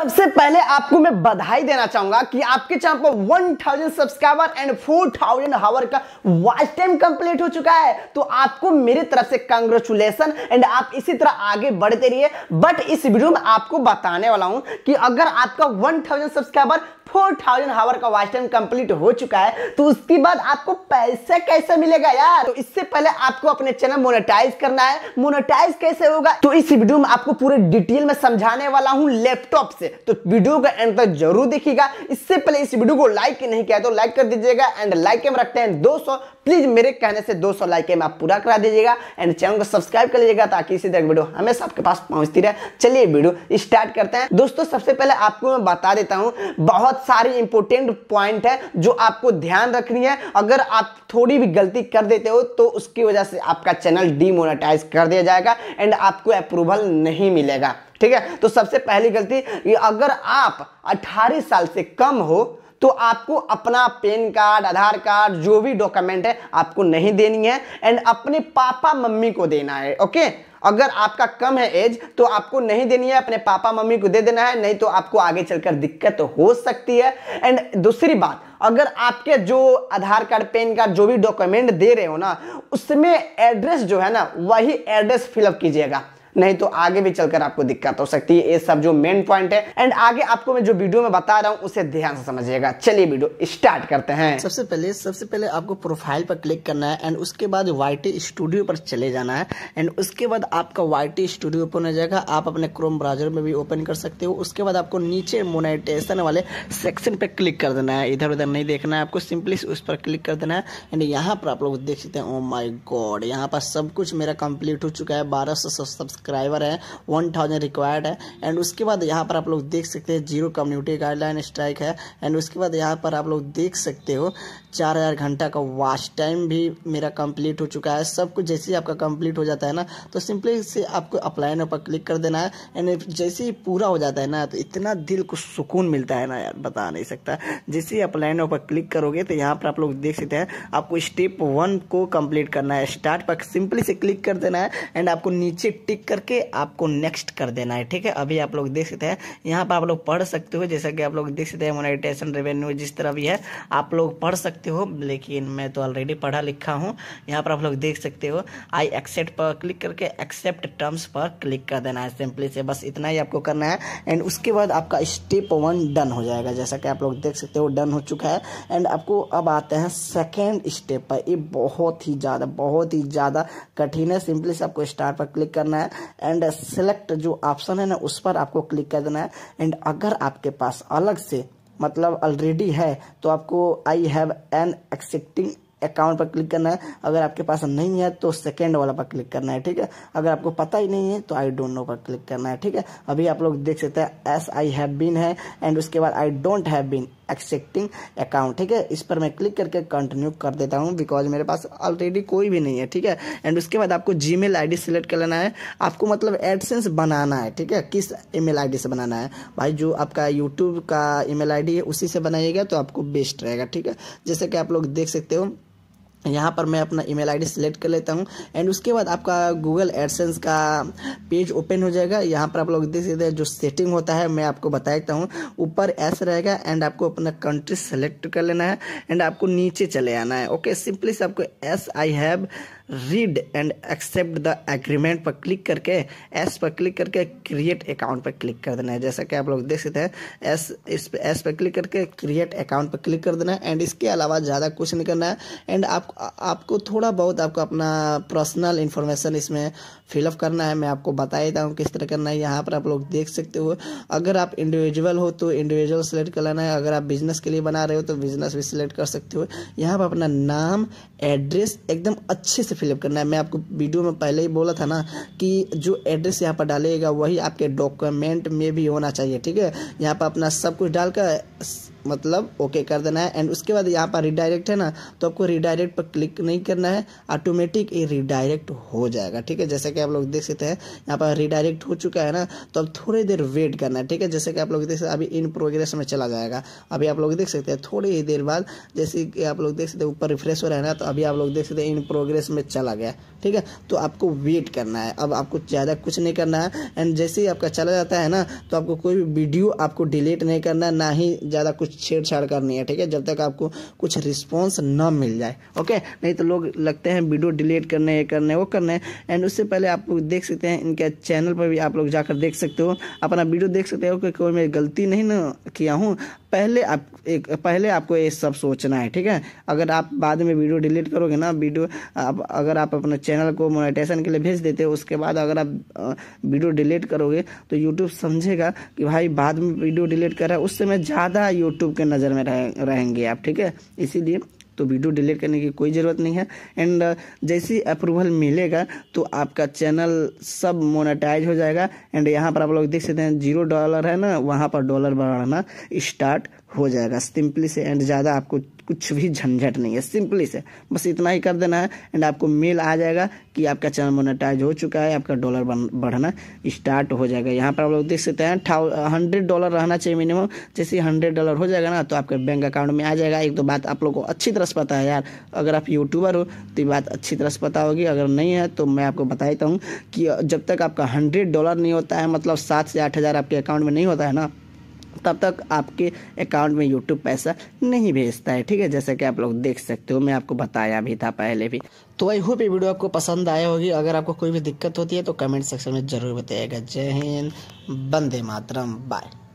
सबसे पहले आपको मैं बधाई देना चाहूंगा कि आपके चैनल पर 1000 सब्सक्राइबर एंड 4000 थाउजेंड हावर का वॉच टाइम कंप्लीट हो चुका है तो आपको मेरी तरफ से कंग्रेचुलेसन एंड आप इसी तरह आगे बढ़ते रहिए बट इस वीडियो में आपको बताने वाला हूं कि अगर आपका 1000 सब्सक्राइबर फोर थाउजेंड हावर का वॉच टाइम कंप्लीट हो चुका है तो उसके बाद आपको पैसा कैसे मिलेगा यार तो इससे पहले आपको अपने चैनल मोनेटाइज करना है मोनेटाइज कैसे होगा तो इस वीडियो में आपको पूरे डिटेल में समझाने वाला हूँ लैपटॉप से तो वीडियो का एंड तक जरूर देखिएगा इससे पहले इस वीडियो को लाइक नहीं किया तो लाइक कर दीजिएगा एंड लाइक एम रखते हैं दो प्लीज मेरे कहने से 200 लाइक एम आप पूरा करा दीजिएगा एंड चैनल को सब्सक्राइब कर लीजिएगा ताकि इसी तरह वीडियो हमेशा आपके पास पहुंचती रहे चलिए वीडियो स्टार्ट करते हैं दोस्तों सबसे पहले आपको मैं बता देता हूँ बहुत सारी इंपोर्टेंट पॉइंट है जो आपको ध्यान रखनी है अगर आप थोड़ी भी गलती कर देते हो तो उसकी वजह से आपका चैनल डीमोनेटाइज कर दिया जाएगा एंड आपको अप्रूवल नहीं मिलेगा ठीक है तो सबसे पहली गलती अगर आप 18 साल से कम हो तो आपको अपना पेन कार्ड आधार कार्ड जो भी डॉक्यूमेंट है आपको नहीं देनी है एंड अपने पापा मम्मी को देना है ओके अगर आपका कम है एज तो आपको नहीं देनी है अपने पापा मम्मी को दे देना है नहीं तो आपको आगे चलकर दिक्कत हो सकती है एंड दूसरी बात अगर आपके जो आधार कार्ड पैन कार्ड जो भी डॉक्यूमेंट दे रहे हो ना उसमें एड्रेस जो है ना वही एड्रेस फिलअप कीजिएगा नहीं तो आगे भी चलकर आपको दिक्कत हो सकती है ये सब जो मेन पॉइंट है एंड आगे आपको मैं जो वीडियो में बता रहा हूँ उसे ध्यान से समझिएगा चलिए वीडियो स्टार्ट करते हैं सबसे पहले सबसे पहले आपको प्रोफाइल पर क्लिक करना है एंड उसके बाद वाई स्टूडियो पर चले जाना है एंड उसके बाद आपका वाई स्टूडियो ओपन हो जाएगा आप अपने क्रोम ब्राउजर में भी ओपन कर सकते हो उसके बाद आपको नीचे मोनाइटेशन वाले सेक्शन पर क्लिक कर देना है इधर उधर नहीं देखना है आपको सिंपली उस पर क्लिक कर देना है एंड यहाँ पर आप लोग देख सकते हैं ओ माई गॉड यहाँ पर सब कुछ मेरा कंप्लीट हो चुका है बारह सौ सब्सक्राइबर है वन थाउजेंड रिक्वायर्ड है एंड उसके बाद यहाँ पर आप लोग देख सकते हैं जीरो कम्युनिटी गाइडलाइन स्ट्राइक है एंड उसके बाद यहाँ पर आप लोग देख सकते हो चार हज़ार घंटा का वाच टाइम भी मेरा कंप्लीट हो चुका है सब कुछ जैसे ही आपका कंप्लीट हो जाता है ना तो सिंपली से आपको अप्लाई नाउ पर क्लिक कर देना है एंड जैसे ही पूरा हो जाता है ना तो इतना दिल को सुकून मिलता है ना यार बता नहीं सकता जैसे ही अप्लाई नाउ पर क्लिक करोगे तो यहाँ पर आप लोग देख सकते हैं आपको स्टेप वन को कंप्लीट करना है स्टार्ट पर सिंपली से क्लिक कर देना है एंड आपको नीचे टिक करके आपको नेक्स्ट कर देना है ठीक है अभी आप लोग देख सकते हैं यहाँ पर आप लोग पढ़ सकते हो जैसा कि आप लोग देख सकते हैं मोनिटेशन रेवेन्यू जिस तरह भी है आप लोग पढ़ सकते हो लेकिन मैं तो ऑलरेडी पढ़ा लिखा हूँ यहाँ पर आप लोग देख सकते हो आई एक्सेप्ट पर क्लिक करके एक्सेप्ट टर्म्स पर क्लिक कर देना है सिंपली से बस इतना ही आपको करना है एंड उसके बाद आपका स्टेप वन डन हो जाएगा जैसा कि आप लोग देख सकते हो डन हो चुका है एंड आपको अब आते हैं सेकेंड स्टेप पर ये बहुत ही ज़्यादा बहुत ही ज़्यादा कठिन है सिंपली से आपको स्टार पर क्लिक करना है एंड सेलेक्ट uh, जो ऑप्शन है ना उस पर आपको क्लिक कर देना है एंड अगर आपके पास अलग से मतलब ऑलरेडी है तो आपको I have an accepting account पर क्लिक करना है अगर आपके पास नहीं है तो सेकेंड वाला पर क्लिक करना है ठीक है अगर आपको पता ही नहीं है तो आई डोंट नो पर क्लिक करना है ठीक है अभी आप लोग देख सकते हैं एस आई हैव बीन है एंड उसके बाद I don't have been accepting account ठीक है इस पर मैं क्लिक करके कंटिन्यू कर देता हूँ बिकॉज मेरे पास ऑलरेडी कोई भी नहीं है ठीक है एंड उसके बाद आपको जी मेल आई सेलेक्ट कर लेना है आपको मतलब एडसेंस बनाना है ठीक है किस ई मेल से बनाना है भाई जो आपका यूट्यूब का ई मेल है उसी से बनाइएगा तो आपको बेस्ट रहेगा ठीक है जैसे कि आप लोग देख सकते हो यहाँ पर मैं अपना ईमेल आईडी सेलेक्ट कर लेता हूँ एंड उसके बाद आपका गूगल एडसेंस का पेज ओपन हो जाएगा यहाँ पर आप लोग देख सकते हैं जो सेटिंग होता है मैं आपको बता देता हूँ ऊपर एस रहेगा एंड आपको अपना कंट्री सेलेक्ट कर लेना है एंड आपको नीचे चले आना है ओके सिंपली से आपको yes I have read and accept the agreement पर क्लिक करके एस पर क्लिक करके क्रिएट अकाउंट पर क्लिक कर देना है जैसा कि आप लोग देख सकते हैं एस इस एस पर क्लिक करके क्रिएट अकाउंट पर क्लिक कर देना है एंड इसके अलावा ज़्यादा कुछ नहीं करना है एंड आप आपको थोड़ा बहुत आपको अपना पर्सनल इन्फॉर्मेशन इसमें फिलअप करना है मैं आपको बता देता हूँ किस तरह करना है यहाँ पर आप लोग देख सकते हो अगर आप इंडिविजुअल हो तो इंडिविजुअल सेलेक्ट कर लेना है अगर आप बिजनेस के लिए बना रहे हो तो बिजनेस भी सिलेक्ट कर सकते हो यहाँ पर अपना नाम एड्रेस एकदम अच्छे से फिलअप करना है मैं आपको वीडियो में पहले ही बोला था ना कि जो एड्रेस यहाँ पर डालेगा वही आपके डॉक्यूमेंट में भी होना चाहिए ठीक है यहाँ पर अपना सब कुछ डालकर मतलब ओके कर देना है एंड उसके बाद यहाँ पर रिडायरेक्ट है ना तो आपको रिडायरेक्ट पर क्लिक नहीं करना है ऑटोमेटिक ये रिडायरेक्ट हो जाएगा ठीक है जैसे कि आप लोग देख सकते हैं यहाँ पर रिडायरेक्ट हो चुका है ना तो अब थोड़ी देर वेट करना है ठीक है जैसे कि आप लोग देख सकते अभी इन प्रोग्रेस में चला जाएगा अभी आप लोग देख सकते हैं थोड़ी ही देर बाद जैसे कि आप लोग देख सकते हैं ऊपर रिफ्रेश हो रहा है ना तो अभी आप लोग देख सकते हैं इन प्रोग्रेस में चला गया ठीक है तो आपको वेट करना है अब आपको ज़्यादा कुछ नहीं करना है एंड जैसे ही आपका चला जाता है ना तो आपको कोई भी वीडियो आपको डिलीट नहीं करना है ना ही ज़्यादा कुछ छेड़छाड़ करनी है ठीक है जब तक आपको कुछ रिस्पॉन्स न मिल जाए ओके नहीं तो लोग लगते हैं वीडियो डिलीट करने ये करने वो करने एंड उससे पहले आप लोग देख सकते हैं इनके चैनल पर भी आप लोग जाकर देख सकते हो अपना वीडियो देख सकते हो कि कोई मैं गलती नहीं ना किया हूँ पहले आप एक पहले आपको ये सब सोचना है ठीक है अगर आप बाद में वीडियो डिलीट करोगे ना वीडियो आप अगर आप अपने चैनल को मोनेटाइजेशन के लिए भेज देते हो उसके बाद अगर आप वीडियो डिलीट करोगे तो यूट्यूब समझेगा कि भाई बाद में वीडियो डिलीट कर रहा है उस समय ज़्यादा यूट्यूब के नज़र में रहेंगे आप ठीक है इसीलिए तो वीडियो डिलीट करने की कोई ज़रूरत नहीं है एंड uh, जैसे अप्रूवल मिलेगा तो आपका चैनल सब मोनेटाइज हो जाएगा एंड यहाँ पर आप लोग देख सकते हैं जीरो डॉलर है ना वहाँ पर डॉलर बढ़ाना स्टार्ट हो जाएगा सिंपली से एंड ज़्यादा आपको कुछ भी झंझट नहीं है सिंपली से बस इतना ही कर देना है एंड आपको मेल आ जाएगा कि आपका चैनल मोनेटाइज हो चुका है आपका डॉलर बढ़ना स्टार्ट हो जाएगा यहाँ पर आप लोग देख सकते हैं हंड्रेड डॉलर रहना चाहिए मिनिमम जैसे हंड्रेड डॉलर हो जाएगा ना तो आपके बैंक अकाउंट में आ जाएगा एक तो बात आप लोग को अच्छी तरह से पता है यार अगर आप यूट्यूबर हो तो ये बात अच्छी तरह से पता होगी अगर नहीं है तो मैं आपको बता देता हूँ कि जब तक आपका हंड्रेड डॉलर नहीं होता है मतलब सात से आठ हज़ार आपके अकाउंट में नहीं होता है ना तब तक आपके अकाउंट में यूट्यूब पैसा नहीं भेजता है ठीक है जैसा कि आप लोग देख सकते हो मैं आपको बताया भी था पहले भी तो आई होप ये वीडियो आपको पसंद आया होगी अगर आपको कोई भी दिक्कत होती है तो कमेंट सेक्शन में ज़रूर बताइएगा जय हिंद बंदे मातरम बाय